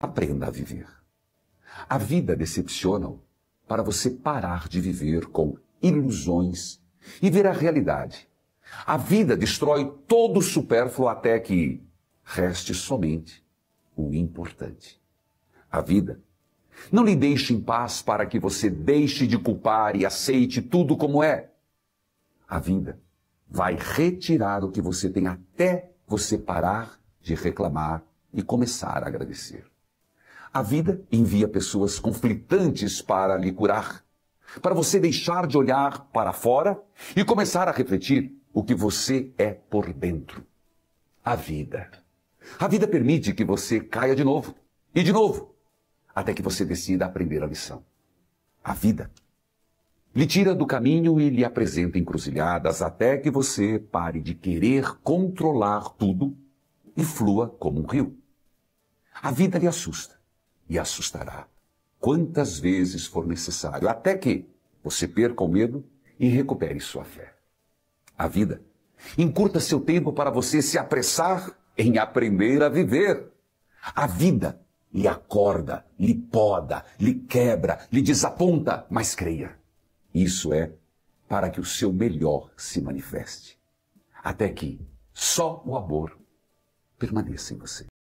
Aprenda a viver. A vida decepciona-o para você parar de viver com ilusões e ver a realidade. A vida destrói todo o supérfluo até que reste somente o importante. A vida não lhe deixe em paz para que você deixe de culpar e aceite tudo como é. A vida vai retirar o que você tem até você parar de reclamar e começar a agradecer. A vida envia pessoas conflitantes para lhe curar, para você deixar de olhar para fora e começar a refletir o que você é por dentro. A vida. A vida permite que você caia de novo e de novo, até que você decida aprender a lição. A vida lhe tira do caminho e lhe apresenta encruzilhadas até que você pare de querer controlar tudo e flua como um rio. A vida lhe assusta e assustará quantas vezes for necessário, até que você perca o medo e recupere sua fé. A vida encurta seu tempo para você se apressar em aprender a viver. A vida lhe acorda, lhe poda, lhe quebra, lhe desaponta, mas creia. Isso é para que o seu melhor se manifeste. Até que só o amor permaneça em você.